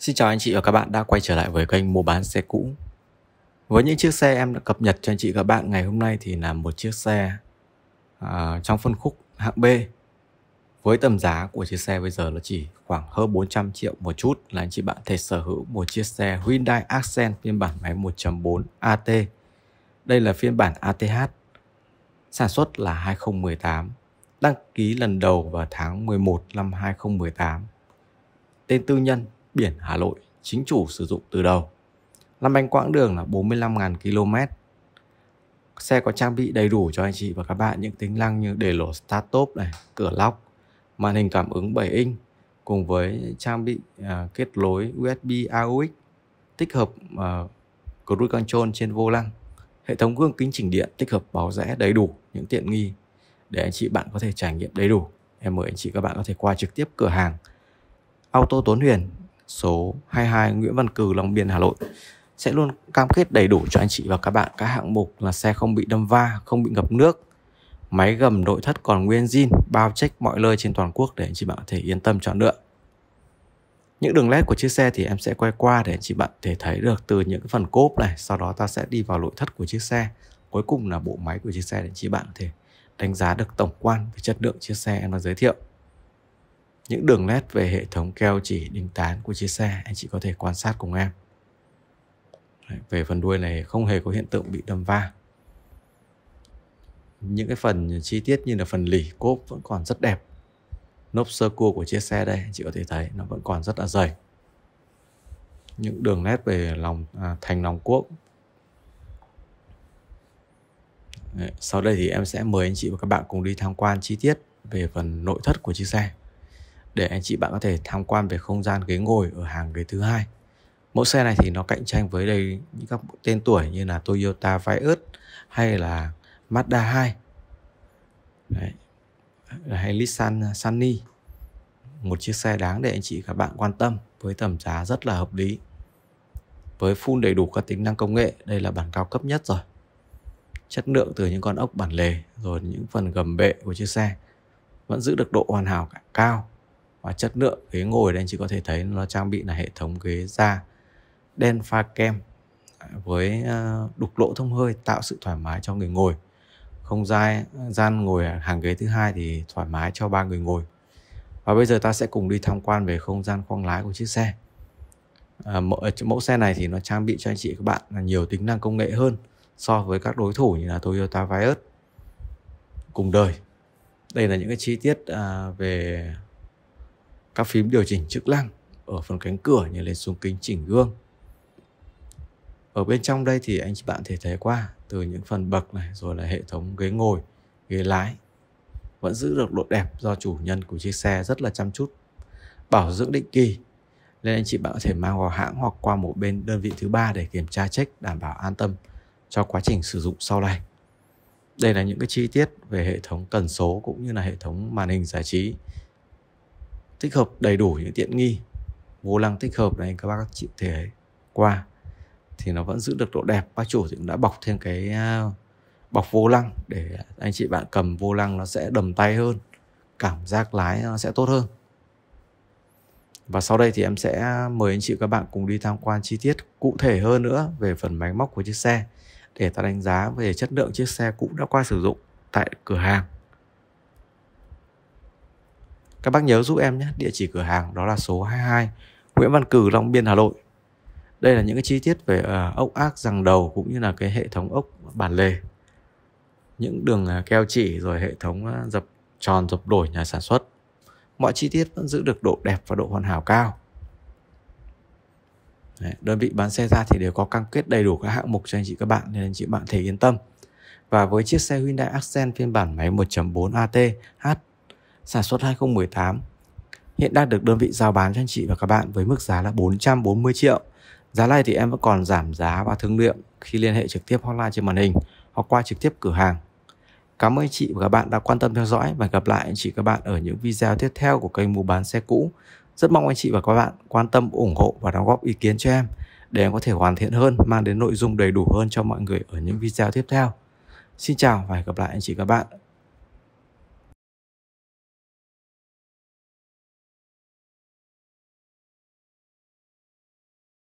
Xin chào anh chị và các bạn đã quay trở lại với kênh mua bán xe cũ Với những chiếc xe em đã cập nhật cho anh chị và các bạn ngày hôm nay thì là một chiếc xe uh, trong phân khúc hạng B Với tầm giá của chiếc xe bây giờ nó chỉ khoảng hơn 400 triệu một chút là anh chị bạn thể sở hữu một chiếc xe Hyundai Accent phiên bản máy 1.4 AT Đây là phiên bản ATH Sản xuất là 2018 Đăng ký lần đầu vào tháng 11 năm 2018 Tên tư nhân biển Hà Nội chính chủ sử dụng từ đầu. Làm bánh quãng đường là 45.000 km. Xe có trang bị đầy đủ cho anh chị và các bạn những tính năng như để lỗ start top này, cửa lock, màn hình cảm ứng 7 inch cùng với trang bị à, kết nối USB AUX tích hợp à, cruise control trên vô lăng, hệ thống gương kính chỉnh điện tích hợp báo rẽ đầy đủ những tiện nghi để anh chị bạn có thể trải nghiệm đầy đủ. Em mời anh chị các bạn có thể qua trực tiếp cửa hàng Auto Tốn Huyền số 22 Nguyễn Văn cử Long Biên, Hà Nội sẽ luôn cam kết đầy đủ cho anh chị và các bạn các hạng mục là xe không bị đâm va, không bị ngập nước, máy gầm nội thất còn nguyên zin, bao check mọi nơi trên toàn quốc để anh chị bạn có thể yên tâm chọn lựa. Những đường led của chiếc xe thì em sẽ quay qua để anh chị bạn thể thấy được từ những phần cốp này, sau đó ta sẽ đi vào nội thất của chiếc xe. Cuối cùng là bộ máy của chiếc xe để anh chị bạn có thể đánh giá được tổng quan về chất lượng chiếc xe em đang giới thiệu những đường nét về hệ thống keo chỉ đinh tán của chiếc xe anh chị có thể quan sát cùng em Đấy, về phần đuôi này không hề có hiện tượng bị đâm va những cái phần chi tiết như là phần lỉ cốp vẫn còn rất đẹp nốp sơ cua của chiếc xe đây anh chị có thể thấy nó vẫn còn rất là dày những đường nét về lòng à, thành lòng cuốc sau đây thì em sẽ mời anh chị và các bạn cùng đi tham quan chi tiết về phần nội thất của chiếc xe để anh chị bạn có thể tham quan về không gian ghế ngồi ở hàng ghế thứ hai. Mẫu xe này thì nó cạnh tranh với đây những các tên tuổi như là Toyota Vios hay là Mazda 2 Đấy. hay Nissan à, Sunny một chiếc xe đáng để anh chị các bạn quan tâm với tầm giá rất là hợp lý với full đầy đủ các tính năng công nghệ đây là bản cao cấp nhất rồi chất lượng từ những con ốc bản lề rồi những phần gầm bệ của chiếc xe vẫn giữ được độ hoàn hảo cả cao và chất lượng ghế ngồi đây anh chị có thể thấy nó trang bị là hệ thống ghế da đen pha kem với ờ, đục lỗ thông hơi tạo sự thoải mái cho người ngồi không gian gian ngồi hàng ghế thứ hai thì thoải mái cho ba người ngồi và bây giờ ta sẽ cùng đi tham quan về không gian khoang lái của chiếc xe à, mẫu, ờ, mẫu xe này thì nó trang bị cho anh chị các bạn là nhiều tính năng công nghệ hơn so với các đối thủ như là Toyota Vios cùng đời đây là những cái chi tiết à, về các phím điều chỉnh chức năng ở phần cánh cửa như lên xuống kính chỉnh gương ở bên trong đây thì anh chị bạn thể thấy qua từ những phần bậc này rồi là hệ thống ghế ngồi ghế lái vẫn giữ được độ đẹp do chủ nhân của chiếc xe rất là chăm chút bảo dưỡng định kỳ nên anh chị bạn có thể mang vào hãng hoặc qua một bên đơn vị thứ ba để kiểm tra check đảm bảo an tâm cho quá trình sử dụng sau này đây là những cái chi tiết về hệ thống cần số cũng như là hệ thống màn hình giải trí tích hợp đầy đủ những tiện nghi vô lăng tích hợp này các bác các chị thể qua thì nó vẫn giữ được độ đẹp bác chủ thì cũng đã bọc thêm cái à, bọc vô lăng để anh chị bạn cầm vô lăng nó sẽ đầm tay hơn cảm giác lái nó sẽ tốt hơn và sau đây thì em sẽ mời anh chị các bạn cùng đi tham quan chi tiết cụ thể hơn nữa về phần máy móc của chiếc xe để ta đánh giá về chất lượng chiếc xe cũ đã qua sử dụng tại cửa hàng các bác nhớ giúp em nhé, địa chỉ cửa hàng đó là số 22 Nguyễn Văn Cử, Long Biên, Hà Nội. Đây là những cái chi tiết về uh, ốc ác răng đầu cũng như là cái hệ thống ốc bản lề. Những đường ờ, keo chỉ rồi hệ thống ờ, dập tròn dập đổi nhà sản xuất. Mọi chi tiết vẫn giữ được độ đẹp và độ hoàn hảo cao. Đấy, đơn vị bán xe ra thì đều có cam kết đầy đủ các hạng mục cho anh chị các bạn nên anh chị bạn thể yên tâm. Và với chiếc xe Hyundai Accent phiên bản máy 1.4 AT H sản xuất 2018 hiện đang được đơn vị giao bán cho anh chị và các bạn với mức giá là 440 triệu. Giá này thì em vẫn còn giảm giá và thương lượng khi liên hệ trực tiếp hotline trên màn hình hoặc qua trực tiếp cửa hàng. Cảm ơn anh chị và các bạn đã quan tâm theo dõi và gặp lại anh chị các bạn ở những video tiếp theo của kênh mua bán xe cũ. Rất mong anh chị và các bạn quan tâm, ủng hộ và đóng góp ý kiến cho em để em có thể hoàn thiện hơn, mang đến nội dung đầy đủ hơn cho mọi người ở những video tiếp theo. Xin chào và hẹn gặp lại anh chị các bạn